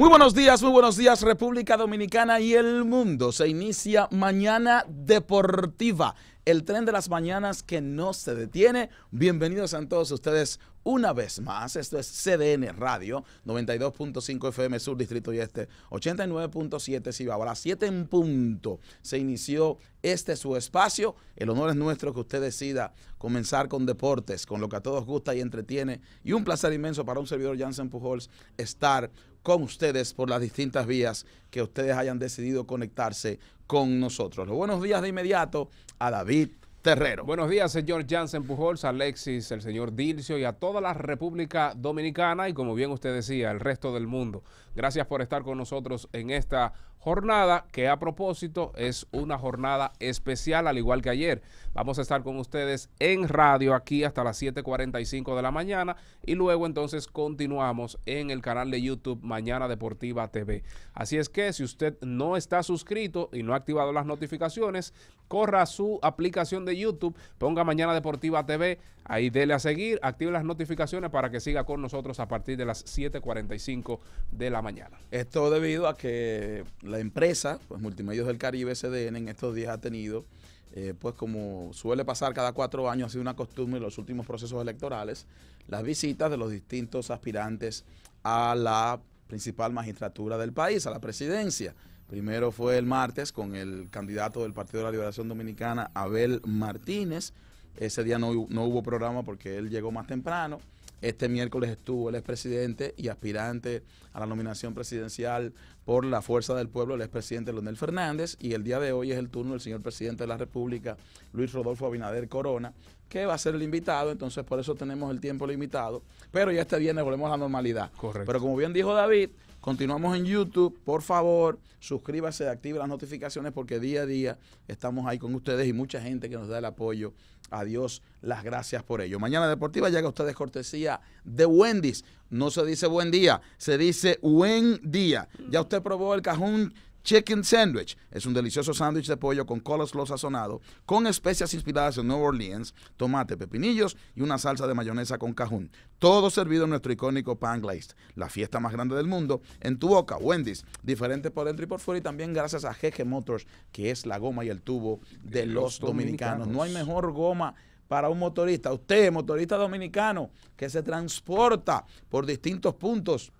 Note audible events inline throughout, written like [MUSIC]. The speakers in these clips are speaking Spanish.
Muy buenos días, muy buenos días República Dominicana y el mundo. Se inicia Mañana Deportiva, el tren de las mañanas que no se detiene. Bienvenidos a todos ustedes una vez más. Esto es CDN Radio, 92.5 FM Sur, Distrito y Este, 89.7 Cibao. A las 7 en punto se inició este su espacio. El honor es nuestro que usted decida comenzar con deportes, con lo que a todos gusta y entretiene. Y un placer inmenso para un servidor Jansen Pujols estar con ustedes por las distintas vías que ustedes hayan decidido conectarse con nosotros. Los buenos días de inmediato a David Terrero. Buenos días, señor Jansen Pujols, Alexis, el señor Dilcio y a toda la República Dominicana y como bien usted decía, el resto del mundo. Gracias por estar con nosotros en esta jornada que a propósito es una jornada especial al igual que ayer. Vamos a estar con ustedes en radio aquí hasta las 7.45 de la mañana y luego entonces continuamos en el canal de YouTube Mañana Deportiva TV. Así es que si usted no está suscrito y no ha activado las notificaciones, corra su aplicación de YouTube, ponga Mañana Deportiva TV, Ahí dele a seguir, active las notificaciones para que siga con nosotros a partir de las 7.45 de la mañana. Esto debido a que la empresa, pues Multimedios del Caribe CDN, en estos días ha tenido, eh, pues como suele pasar cada cuatro años, ha sido una costumbre en los últimos procesos electorales, las visitas de los distintos aspirantes a la principal magistratura del país, a la presidencia. Primero fue el martes con el candidato del Partido de la Liberación Dominicana, Abel Martínez, ese día no, hubo programa porque él llegó más temprano. Este miércoles estuvo el expresidente y aspirante a la nominación presidencial por la Fuerza del Pueblo, el expresidente Leonel Fernández, y el día de hoy es el turno del señor presidente de la República, Luis Rodolfo Abinader Corona, que va a ser el invitado, entonces por eso tenemos el tiempo limitado, pero ya este viernes volvemos a la normalidad. Correcto. Pero como bien dijo David, Continuamos en YouTube. Por favor, suscríbase, active las notificaciones porque día a día estamos ahí con ustedes y mucha gente que nos da el apoyo. Adiós, las gracias por ello. Mañana Deportiva llega a ustedes cortesía de Wendy's. No se dice buen día, se dice buen día. Ya usted probó el cajón Chicken Sandwich es un delicioso sándwich de pollo con coleslaw sazonado, con especias inspiradas en Nueva Orleans, tomate, pepinillos y una salsa de mayonesa con cajún. Todo servido en nuestro icónico pan glazed, la fiesta más grande del mundo, en tu boca, Wendy's, diferente por dentro y por fuera, y también gracias a GG Motors, que es la goma y el tubo de los, dominicanos. No hay mejor goma para un motorista. Usted, motorista dominicano, que se transporta por distintos puntos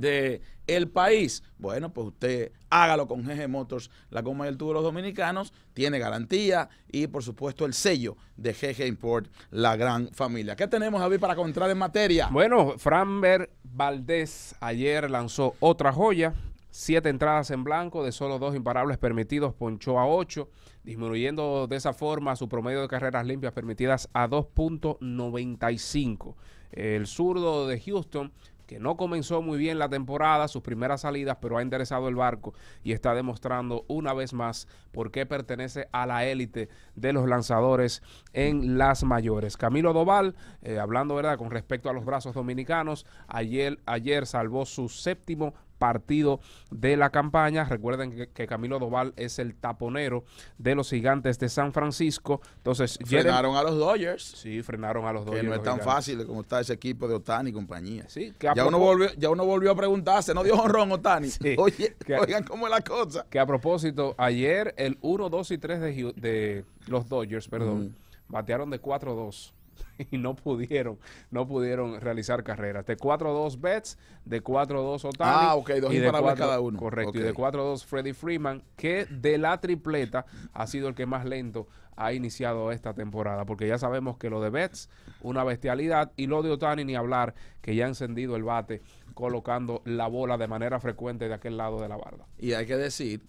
de el país. Bueno, pues usted hágalo con GG Motors, la goma del el tubo de los dominicanos, tiene garantía y por supuesto el sello de GG Import, la gran familia. ¿Qué tenemos, Javi, para contar en materia? Bueno, Franber Valdés ayer lanzó otra joya, siete entradas en blanco, de solo dos imparables permitidos, ponchó a ocho, disminuyendo de esa forma su promedio de carreras limpias permitidas a 2.95. El zurdo de Houston que no comenzó muy bien la temporada, sus primeras salidas, pero ha enderezado el barco y está demostrando una vez más por qué pertenece a la élite de los lanzadores en las mayores. Camilo Doval, eh, hablando verdad con respecto a los brazos dominicanos, ayer, ayer salvó su séptimo partido de la campaña. Recuerden que, Camilo Doval es el taponero de los gigantes de San Francisco. Entonces, frenaron a los Dodgers. Sí, frenaron a los Dodgers. Que no es tan fácil como está ese equipo de Otani y compañía. Sí, ya, uno volvió, ya uno volvió a preguntarse, no dio honrón [LAUGHS] Otani. oigan cómo es la cosa. Que a propósito, ayer el 1, 2 y 3 de, los Dodgers, perdón, batearon de 4-2. [LAUGHS] y no pudieron, no pudieron realizar carreras. De 4-2 Betts, de 4-2 Otani. Ah, ok, dos y cada uno. Correcto, y de 4-2 Freddy Freeman, que de la tripleta ha sido el que más lento ha iniciado esta temporada, porque ya sabemos que lo de Betts, una bestialidad, y lo de Otani ni hablar, que ya ha encendido el bate colocando la bola de manera frecuente de aquel lado de la barda. Y hay que decir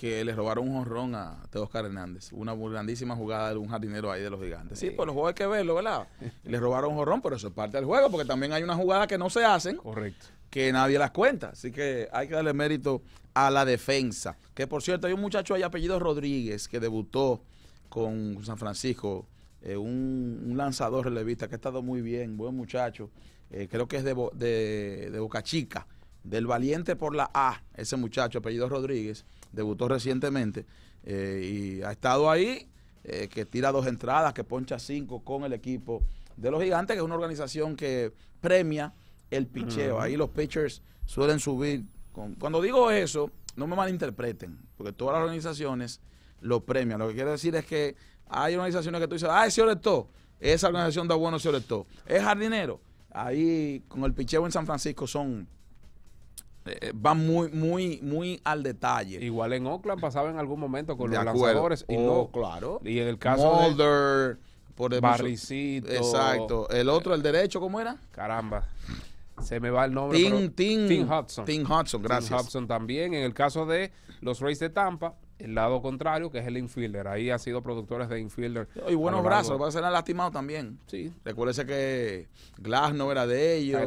que le robaron un jorrón a Teoscar Hernández. Una grandísima jugada de un jardinero ahí de los gigantes. Sí, por pues los juegos hay que verlo, ¿verdad? [LAUGHS] le robaron un jorrón, pero eso es parte del juego, porque también hay unas jugadas que no se hacen. Correcto. Que nadie las cuenta. Así que hay que darle mérito a la defensa. Que por cierto, hay un muchacho ahí apellido Rodríguez que debutó con San Francisco. Eh, un, lanzador relevista que ha estado muy bien, buen muchacho. Eh, creo que es de, de Boca Chica del Valiente por la A, ese muchacho, apellido Rodríguez, debutó recientemente eh, y ha estado ahí, eh, que tira dos entradas, que poncha cinco con el equipo de los Gigantes, que es una organización que premia el picheo. Ahí los pitchers suelen subir. Con, cuando digo eso, no me malinterpreten, porque todas las organizaciones lo premian. Lo que quiero decir es que hay organizaciones que tú dices, ah, ese orestó, esa organización da bueno ese Es jardinero. Ahí con el picheo en San Francisco son eh, eh, va muy, muy, muy al detalle. Igual en Oakland pasaba en algún momento con los lanzadores. Y no, oh, claro. Y en el caso de por Barricito. Exacto. El otro, el derecho, ¿cómo era? Caramba. Se me va el nombre. Tim, Tim, Hudson. Tim Hudson, gracias. Tim Hudson también. En el caso de los Rays de Tampa, el lado contrario, que es el infielder. Ahí ha sido productores de infielder. Y buenos brazos, va a ser lastimado también. Sí. Recuérdese que Glass no era de ellos,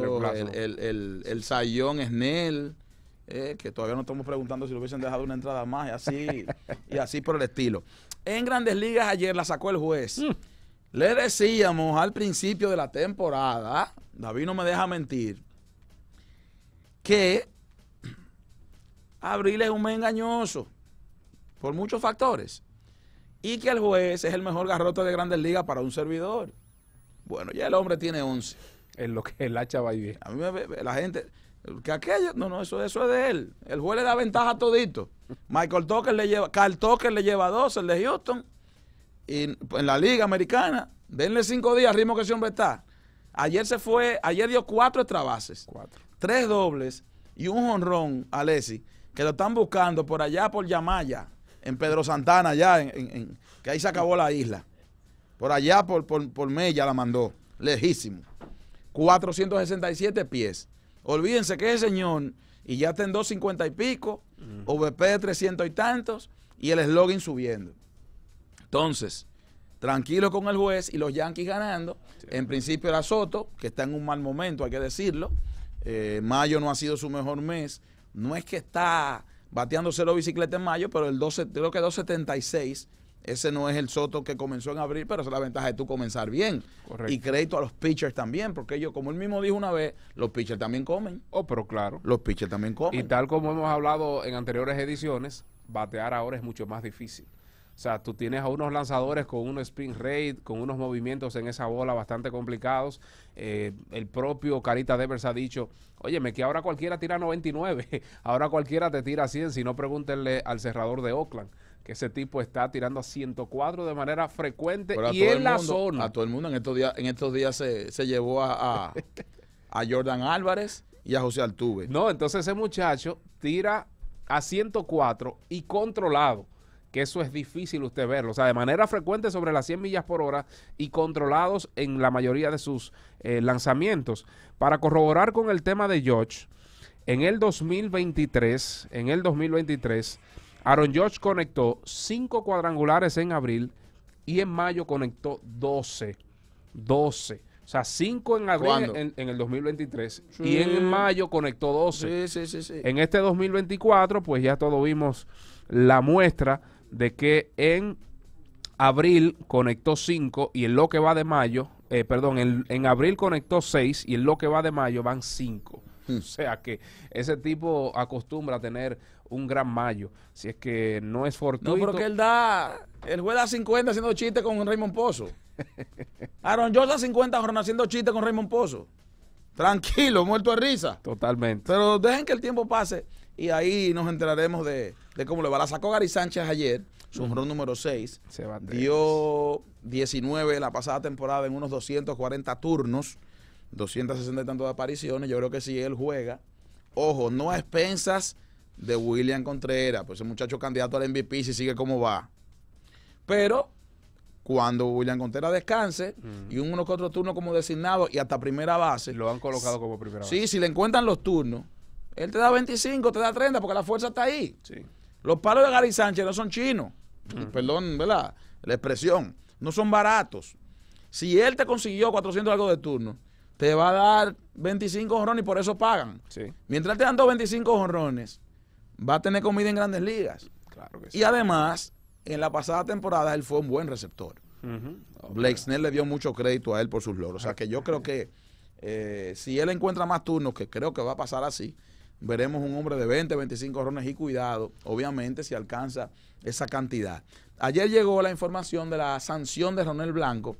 el, el, el, Sayón Snell. Eh, que todavía no estamos preguntando si lo hubiesen dejado una entrada más y así, [LAUGHS] y así por el estilo. En Grandes Ligas ayer la sacó el juez. Mm. Le decíamos al principio de la temporada, David no me deja mentir, que [CLEARS THROAT] Abril es un mes engañoso por muchos factores. Y que el juez es el mejor garrote de grandes ligas para un servidor. Bueno, ya el hombre tiene 11. en lo que el hacha va a A mí la gente, que aquello, no, no, eso, eso es de él. El juez le da ventaja a todito. Michael Tucker le lleva, Carl Tucker le lleva 12, el de Houston. Y en la liga americana, denle cinco días, ritmo que ese hombre está. Ayer se fue, ayer dio cuatro estrabases bases. Tres dobles y un honrón a que lo están buscando por allá por Yamaya en Pedro Santana, allá, en, que ahí se acabó la isla. Por allá, por, por, por Mella la mandó, lejísimo. 467 pies. Olvídense que ese señor, y ya está en 250 y pico, mm. OVP de 300 y tantos, y el eslogan subiendo. Entonces, tranquilo con el juez y los Yankees ganando. En principio era Soto, que está en un mal momento, hay que decirlo. Eh, mayo no ha sido su mejor mes. No es que está bateándose los bicicletas en mayo, pero el 12, creo que 276. Ese no es el Soto que comenzó en abril, pero esa es la ventaja de tú comenzar bien. Y crédito a los pitchers también, porque ellos, como él mismo dijo una vez, los pitchers también comen. Oh, pero claro. Los pitchers también comen. Y tal como hemos hablado en anteriores ediciones, batear ahora es mucho más difícil. O sea, tú tienes a unos lanzadores con un spin rate, con unos movimientos en esa bola bastante complicados. Eh, el propio Carita Devers ha dicho Óyeme, que ahora cualquiera tira 99, [LAUGHS] ahora cualquiera te tira 100, si no pregúntenle al cerrador de Oakland que ese tipo está tirando a 104 de manera frecuente y en la zona. A todo el mundo en estos días, en estos días se, llevó a, a, Jordan Álvarez y a José Altuve. No, entonces ese muchacho tira a 104 y controlado que eso es difícil usted verlo. O sea, de manera frecuente sobre las 100 millas por hora y controlados en la mayoría de sus eh, lanzamientos. Para corroborar con el tema de George, en el 2023, en el 2023, Aaron George conectó 5 cuadrangulares en abril y en mayo conectó 12. 12. O sea, 5 en abril en, el 2023 y en mayo conectó 12. en este 2024, pues ya todos vimos la muestra de que en abril conectó 5 y en lo que va de mayo, eh, perdón, en, abril conectó 6 y en lo que va de mayo van 5. [LAUGHS] O sea que ese tipo acostumbra a tener un gran mayo. Si es que no es fortuito. No, que él da. El juez da 50 haciendo chiste con Raymond Pozo. [LAUGHS] Aaron Jones da 50 haciendo chiste con Raymond Pozo. Tranquilo, muerto de risa. Totalmente. Pero dejen que el tiempo pase y ahí nos enteraremos de, cómo le va. La sacó Gary Sánchez ayer, su número 6. dio 19 la pasada temporada en unos 240 turnos, 260 y tantos de apariciones. Yo creo que si él juega, ojo, no a expensas de William Contreras, pues ese muchacho candidato al MVP si sigue como va. Pero cuando William Contreras descanse y uno que otro turno como designado y hasta primera base. Lo han colocado como primera base. Sí, si le encuentran los turnos, él te da 25, te da 30, porque la fuerza está ahí. Sí. Los palos de Gary Sánchez no son chinos. Perdón, ¿verdad? La expresión. No son baratos. Si él te consiguió 400 algo de turno, te va a dar 25 jorrones y por eso pagan. Sí. Mientras te dan 25 jorrones va a tener comida en grandes ligas. Claro que sí. Y además, en la pasada temporada él fue un buen receptor. Blake Snell le dio mucho crédito a él por sus logros. O sea que yo creo que eh, si él encuentra más turnos, que creo que va a pasar así, veremos un hombre de 20, 25 rones y cuidado, obviamente si alcanza esa cantidad. Ayer llegó la información de la sanción de Ronel Blanco.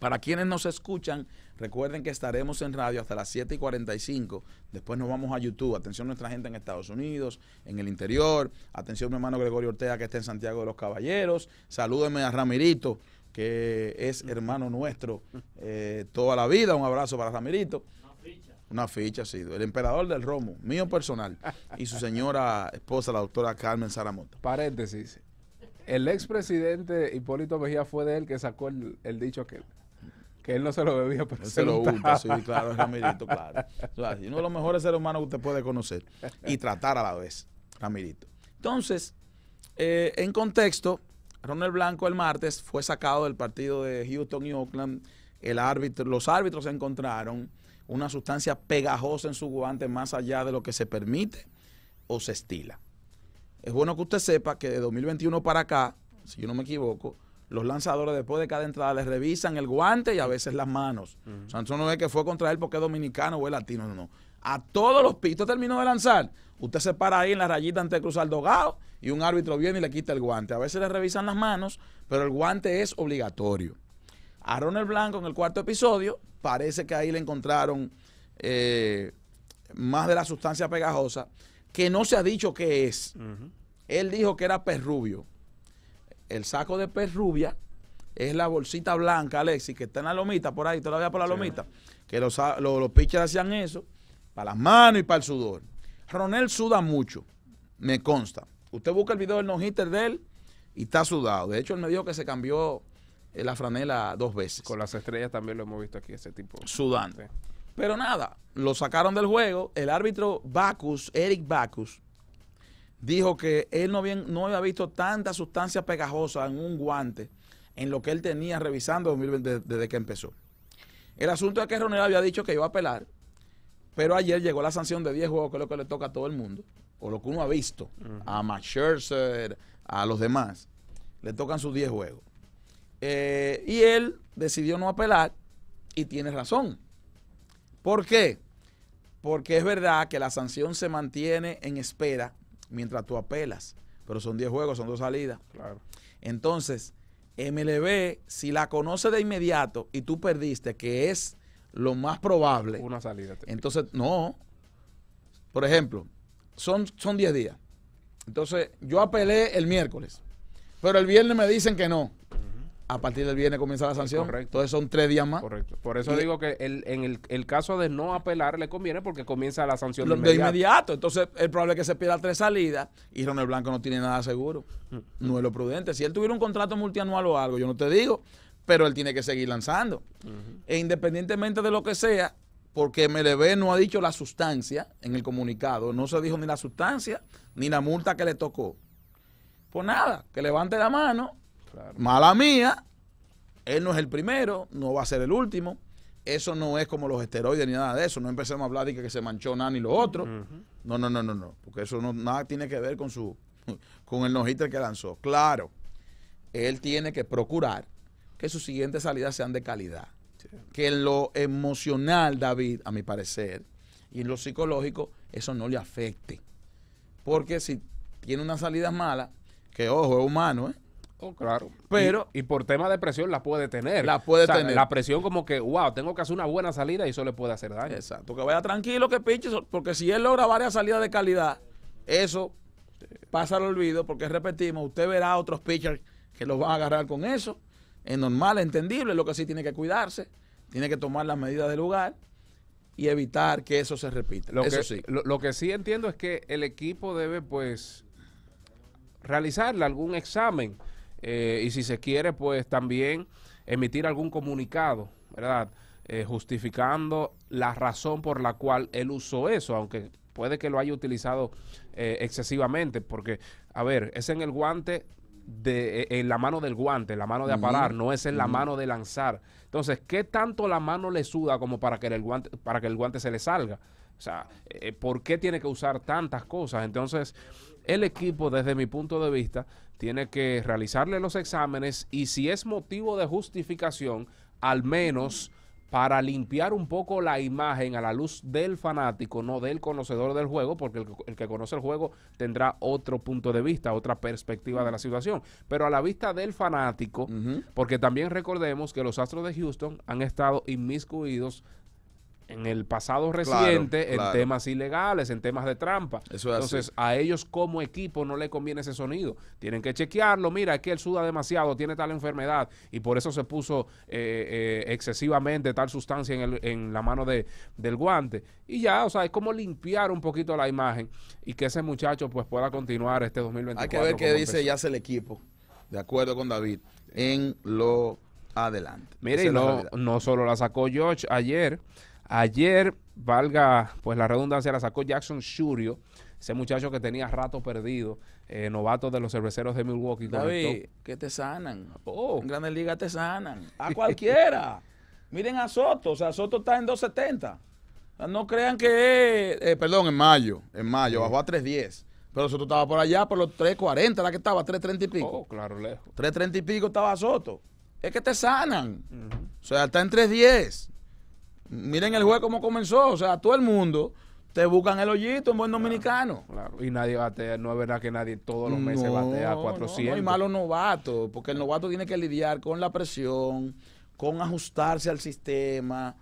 Para quienes nos escuchan, recuerden que estaremos en radio hasta las 7 y 45. Después nos vamos a YouTube. Atención nuestra gente en Estados Unidos, en el interior. Atención mi hermano Gregorio Ortega que está en Santiago de los Caballeros. Salúdenme a Ramirito, que es hermano nuestro eh, toda la vida. Un abrazo para Ramirito. Una ficha, ha sido El emperador del Romo, mío personal, y su señora esposa, la doctora Carmen Saramoto Paréntesis. El expresidente Hipólito Mejía fue de él que sacó el, dicho aquel que él no se lo bebía, pero se, lo unta. Sí, claro, Ramirito, claro. uno de los mejores seres humanos que usted puede conocer y tratar a la vez, Ramirito. Entonces, eh, en contexto, Ronald Blanco el martes fue sacado del partido de Houston y Oakland. El árbitro, los árbitros se encontraron una sustancia pegajosa en su guante más allá de lo que se permite o se estila. Es bueno que usted sepa que de 2021 para acá, si yo no me equivoco, los lanzadores después de cada entrada les revisan el guante y a veces las manos. Santos O sea, no es que fue contra él porque es dominicano o es latino, no, no. A todos los pitos terminó de lanzar. Usted se para ahí en la rayita antes de cruzar dogado y un árbitro viene y le quita el guante. A veces le revisan las manos, pero el guante es obligatorio. A Ronel Blanco en el cuarto episodio, parece que ahí le encontraron eh, más de la sustancia pegajosa, que no se ha dicho qué es. Él dijo que era perrubio. El saco de perrubia es la bolsita blanca, Alexi, que está en la lomita por ahí, todavía por la lomita, que los, los, los pitchers hacían eso, para las manos y para el sudor. Ronel suda mucho, me consta. Usted busca el video del no-hitter de él y está sudado. De hecho, él me dijo que se cambió la franela dos veces. Con las estrellas también lo hemos visto aquí, ese tipo. Sudando. Pero nada, lo sacaron del juego. El árbitro Bacus, Eric Bacus, dijo que él no, no había visto tanta sustancia pegajosa en un guante en lo que él tenía revisando desde que empezó. El asunto es que Ronel había dicho que iba a pelar pero ayer llegó la sanción de 10 juegos, que es lo que le toca a todo el mundo, o lo que uno ha visto, a Max a los demás. Le tocan sus 10 juegos. Eh, y él decidió no apelar y tiene razón. ¿Por qué? Porque es verdad que la sanción se mantiene en espera mientras tú apelas. Pero son 10 juegos, son dos salidas. Entonces, MLB, si la conoce de inmediato y tú perdiste, que es lo más probable. Una salida. Entonces, no. Por ejemplo, son 10 días. Entonces, yo apelé el miércoles, pero el viernes me dicen que no a partir del viernes comienza la sanción. Correcto. Entonces son tres días más. Correcto. Por eso digo que el, en el, caso de no apelar le conviene porque comienza la sanción de inmediato. de inmediato. Entonces es probable que se pierda tres salidas y Ronald Blanco no tiene nada seguro. Mm. no es lo prudente. Si él tuviera un contrato multianual o algo, yo no te digo, pero él tiene que seguir lanzando. E independientemente de lo que sea, porque MLB no ha dicho la sustancia en el comunicado, no se dijo ni la sustancia ni la multa que le tocó. Pues nada, que levante la mano Mala mía, él no es el primero, no va a ser el último. Eso no es como los esteroides ni nada de eso. No empecemos a hablar de que se manchó nada ni lo otro. No, no, no, no, no. Porque eso no, nada tiene que ver con su [LAUGHS] con el no que lanzó. Claro, él tiene que procurar que sus siguientes salidas sean de calidad. Que en lo emocional, David, a mi parecer, y en lo psicológico, eso no le afecte. Porque si tiene una salida mala, que ojo, es humano, ¿eh? Oh, claro. Pero, y, por tema de presión la puede tener. La puede tener. La presión como que, wow, tengo que hacer una buena salida y eso le puede hacer daño. Exacto. Que vaya tranquilo, que pinche, porque si él logra varias salidas de calidad, eso pasa al olvido, porque repetimos, usted verá otros pitchers que lo van a agarrar con eso. Es normal, entendible, lo que sí tiene que cuidarse, tiene que tomar las medidas del lugar y evitar que eso se repita. Lo, que, lo, que sí entiendo es que el equipo debe, pues, realizarle algún examen eh, y si se quiere, pues también emitir algún comunicado, ¿verdad? Eh, justificando la razón por la cual él usó eso, aunque puede que lo haya utilizado eh, excesivamente, porque, a ver, es en el guante, de, en la mano del guante, la mano de aparar, no es en la mano de lanzar. Entonces, ¿qué tanto la mano le suda como para que el guante, para que el guante se le salga? O sea, ¿por qué tiene que usar tantas cosas? Entonces, el equipo, desde mi punto de vista, tiene que realizarle los exámenes y si es motivo de justificación, al menos para limpiar un poco la imagen a la luz del fanático, no del conocedor del juego, porque el, que conoce el juego tendrá otro punto de vista, otra perspectiva de la situación, pero a la vista del fanático, porque también recordemos que los Astros de Houston han estado inmiscuidos en el pasado reciente en temas ilegales, en temas de trampa. Entonces, a ellos como equipo no le conviene ese sonido. Tienen que chequearlo. Mira, es que él suda demasiado, tiene tal enfermedad y por eso se puso eh, eh, excesivamente tal sustancia en, el, en la mano de, del guante. Y ya, o sea, es como limpiar un poquito la imagen y que ese muchacho pues pueda continuar este 2024. Hay que ver qué dice y ya el equipo, de acuerdo con David, en lo adelante. Mire, no, no solo la sacó George ayer. Ayer, valga pues la redundancia, la sacó Jackson Shurio, ese muchacho que tenía rato perdido, eh, novato de los cerveceros de Milwaukee. David, que te sanan. Oh. En Grandes Liga te sanan. A [LAUGHS] cualquiera. Miren a Soto, o sea, Soto está en 270. no crean que eh, perdón, en mayo, en mayo, bajó a 310. Pero Soto estaba por allá, por los 340, la que estaba, 330 y pico. Oh, claro, lejos. 330 y pico estaba Soto. Es que te sanan. O sea, está en 310. Miren el juego cómo comenzó. O sea, todo el mundo te buscan el hoyito en buen dominicano. Claro, y nadie batea. No es verdad que nadie todos los meses batea a 400. No, no hay malos novatos, porque el novato tiene que lidiar con la presión, con ajustarse al sistema.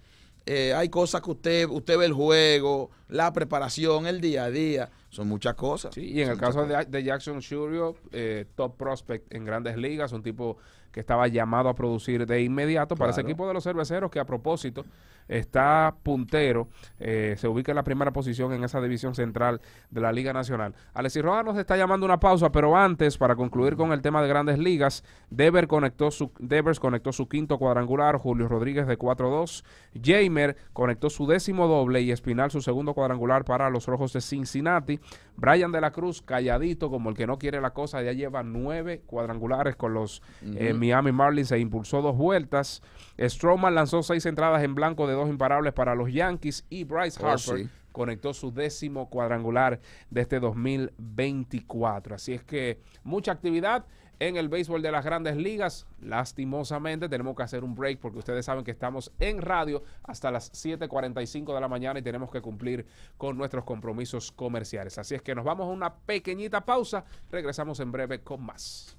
Eh, hay cosas que usted, usted ve el juego la preparación, el día a día. Son muchas cosas. Sí, y en el caso de, Jackson Shurio, eh, top prospect en grandes ligas, un tipo que estaba llamado a producir de inmediato para ese equipo de los cerveceros que a propósito está puntero, eh, se ubica en la primera posición en esa división central de la Liga Nacional. Alexis Rojas nos está llamando una pausa, pero antes, para concluir con el tema de grandes ligas, Devers conectó su, Devers conectó su quinto cuadrangular, Julio Rodríguez de 4-2, Jamer conectó su décimo doble y Espinal su segundo cuadrangular cuadrangular para los Rojos de Cincinnati. Brian de la Cruz, calladito como el que no quiere la cosa, ya lleva nueve cuadrangulares con los eh, Miami Marlins e impulsó dos vueltas. Stroman lanzó seis entradas en blanco de dos imparables para los Yankees y Bryce oh, Harper. conectó su décimo cuadrangular de este 2024. Así es que mucha actividad en el béisbol de las grandes ligas. Lastimosamente tenemos que hacer un break porque ustedes saben que estamos en radio hasta las 7.45 de la mañana y tenemos que cumplir con nuestros compromisos comerciales. Así es que nos vamos a una pequeñita pausa. Regresamos en breve con más.